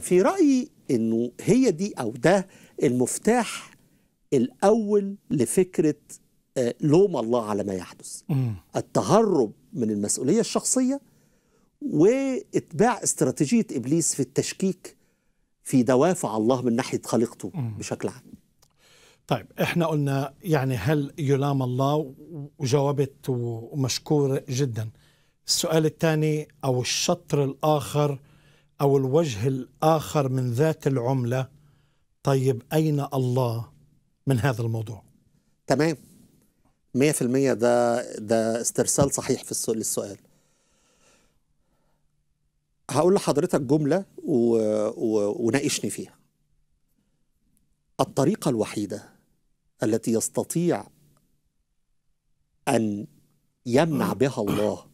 في رأيي أنه هي دي أو ده المفتاح الأول لفكرة آه، لوم الله على ما يحدث التهرب من المسؤولية الشخصية واتباع استراتيجية إبليس في التشكيك في دوافع الله من ناحية خليقته بشكل عام طيب احنا قلنا يعني هل يلام الله وجاوبت ومشكور جدا السؤال الثاني أو الشطر الآخر أو الوجه الآخر من ذات العملة طيب أين الله من هذا الموضوع تمام 100% ده ده استرسال صحيح في السؤال للسؤال هقول لحضرتك جملة و... و... وناقشني فيها الطريقة الوحيدة التي يستطيع أن يمنع بها الله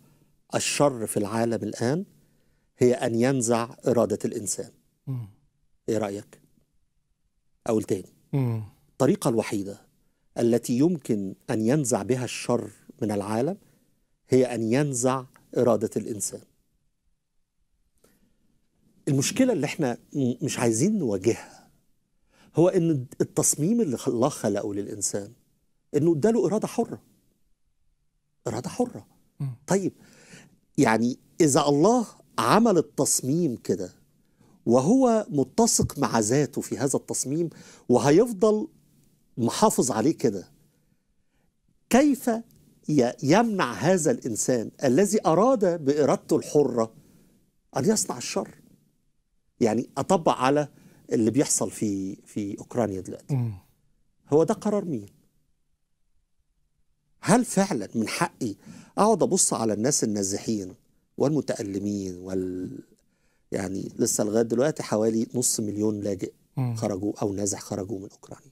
الشر في العالم الآن هي أن ينزع إرادة الإنسان م. إيه رأيك؟ أقول تاني الطريقة الوحيدة التي يمكن أن ينزع بها الشر من العالم هي أن ينزع إرادة الإنسان المشكلة اللي احنا مش عايزين نواجهها هو ان التصميم اللي الله خلقه للإنسان انه اداله إرادة حرة إرادة حرة طيب يعني إذا الله عمل التصميم كده وهو متسق مع ذاته في هذا التصميم وهيفضل محافظ عليه كده كيف يمنع هذا الإنسان الذي أراد بإرادته الحرة أن يصنع الشر يعني أطبق على اللي بيحصل في في أوكرانيا دلوقتي هو ده قرار مين هل فعلا من حقي أقعد أبص على الناس النازحين والمتألمين وال يعني لسه لغاية دلوقتي حوالي نص مليون لاجئ خرجوا أو نازح خرجوا من أوكرانيا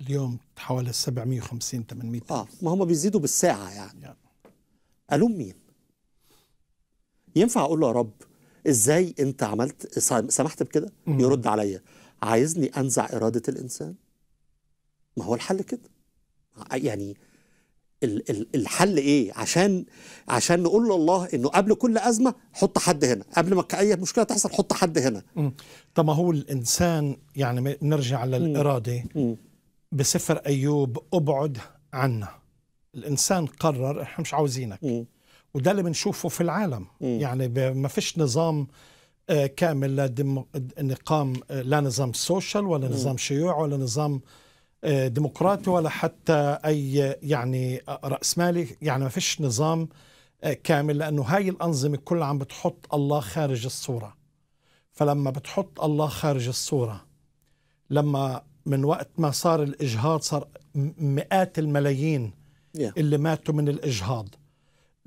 اليوم حوالي 750 800 اه ما هم بيزيدوا بالساعة يعني, يعني. نعم. ألوم مين؟ ينفع أقول له يا رب إزاي أنت عملت سمحت بكده؟ يرد عليا عايزني أنزع إرادة الإنسان؟ ما هو الحل كده يعني الحل ايه عشان عشان نقول لله انه قبل كل ازمه حط حد هنا قبل ما اي مشكله تحصل حط حد هنا طب ما هو الانسان يعني نرجع للاراده بسفر ايوب ابعد عنا الانسان قرر احنا مش عاوزينك م. وده اللي بنشوفه في العالم م. يعني ما فيش نظام آه، كامل لا نقام آه، لا نظام سوشيال ولا نظام شيوع ولا نظام آه، ديمقراطي ولا حتى أي يعني رأسمالي يعني ما فيش نظام آه، كامل لأنه هاي الأنظمة كلها عم بتحط الله خارج الصورة فلما بتحط الله خارج الصورة لما من وقت ما صار الإجهاض صار مئات الملايين اللي ماتوا من الإجهاض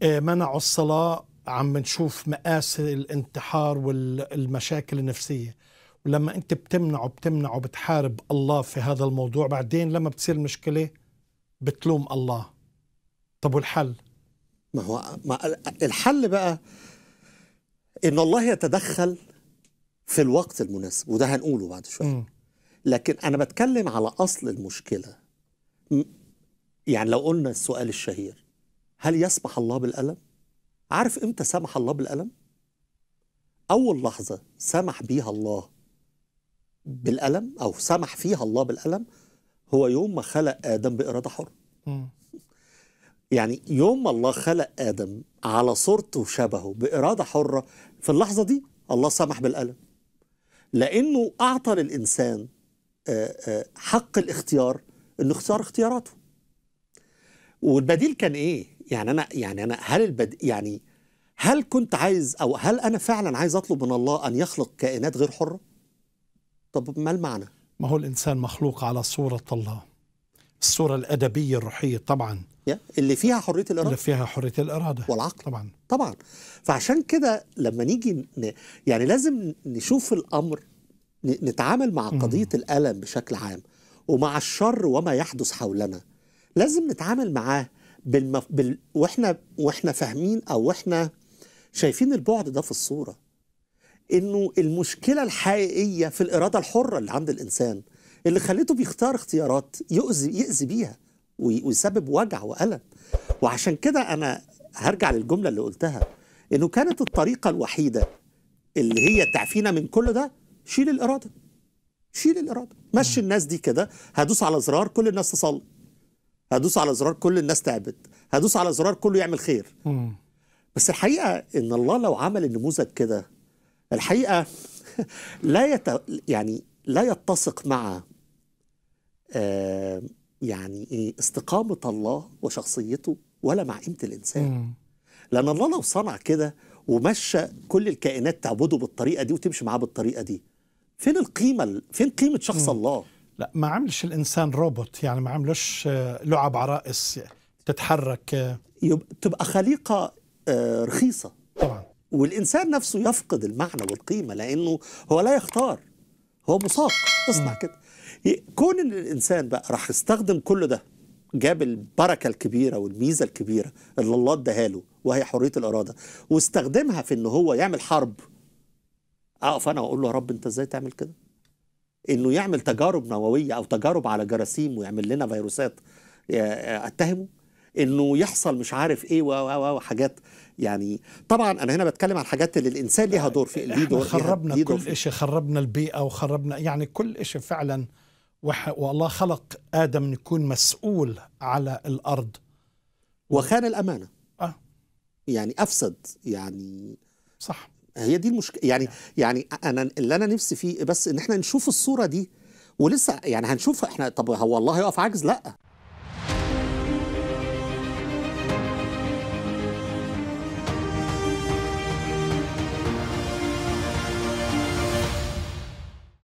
آه، منعوا الصلاة عم نشوف مآسي الانتحار والمشاكل النفسية ولما انت بتمنعه بتمنعه بتحارب الله في هذا الموضوع بعدين لما بتصير مشكله بتلوم الله طب والحل ما هو ما الحل بقى ان الله يتدخل في الوقت المناسب وده هنقوله بعد شويه لكن انا بتكلم على اصل المشكله يعني لو قلنا السؤال الشهير هل يسمح الله بالألم؟ عارف إمتى سمح الله بالألم؟ أول لحظة سمح بيها الله بالألم أو سمح فيها الله بالألم هو يوم ما خلق آدم بإرادة حرة يعني يوم ما الله خلق آدم على صورته وشبهه بإرادة حرة في اللحظة دي الله سمح بالألم لأنه أعطى للإنسان آه، آه، حق الاختيار انه اختار اختياراته والبديل كان ايه يعني انا يعني انا هل البد يعني هل كنت عايز او هل انا فعلا عايز اطلب من الله ان يخلق كائنات غير حره طب ما المعنى؟ ما هو الإنسان مخلوق على صورة الله الصورة الأدبية الروحية طبعا اللي فيها حرية الإرادة اللي فيها حرية الإرادة والعقل طبعا طبعا فعشان كده لما نيجي ن... يعني لازم نشوف الأمر ن... نتعامل مع قضية مم. الألم بشكل عام ومع الشر وما يحدث حولنا لازم نتعامل معاه بالمف... بال... واحنا واحنا فاهمين او واحنا شايفين البعد ده في الصوره انه المشكله الحقيقيه في الاراده الحره اللي عند الانسان اللي خليته بيختار اختيارات يؤذي يؤذي بيها ويسبب وجع والم وعشان كده انا هرجع للجمله اللي قلتها انه كانت الطريقه الوحيده اللي هي تعفينا من كل ده شيل الاراده شيل الاراده مشي الناس دي كده هدوس على زرار كل الناس تصلي هدوس على زرار كل الناس تعبد هدوس على زرار كله يعمل خير بس الحقيقه ان الله لو عمل النموذج كده الحقيقه لا يت... يعني لا يتسق مع آه، يعني استقامه الله وشخصيته ولا مع قيمه الانسان لان الله لو صنع كده ومشى كل الكائنات تعبده بالطريقه دي وتمشي معاه بالطريقه دي فين القيمه فين قيمه شخص الله لا ما عملش الانسان روبوت يعني ما عملش آه، لعب عرائس تتحرك آه. يب... تبقى خليقه رخيصه طبعا والإنسان نفسه يفقد المعنى والقيمة لأنه هو لا يختار هو مصاب اصنع كده كون ان الانسان بقى راح يستخدم كل ده جاب البركه الكبيره والميزه الكبيره اللي الله اداها له وهي حريه الاراده واستخدمها في ان هو يعمل حرب اقف انا واقول له يا رب انت ازاي تعمل كده؟ انه يعمل تجارب نوويه او تجارب على جراثيم ويعمل لنا فيروسات اتهمه انه يحصل مش عارف ايه و وحاجات يعني طبعا انا هنا بتكلم عن حاجات اللي الانسان ليها دور في ليه دور خربنا دور كل شيء خربنا البيئه وخربنا يعني كل شيء فعلا والله خلق ادم يكون مسؤول على الارض وخان الامانه اه يعني افسد يعني صح هي دي المشكله يعني يعني انا اللي انا نفسي فيه بس ان احنا نشوف الصوره دي ولسه يعني هنشوف احنا طب هو الله يقف عجز لا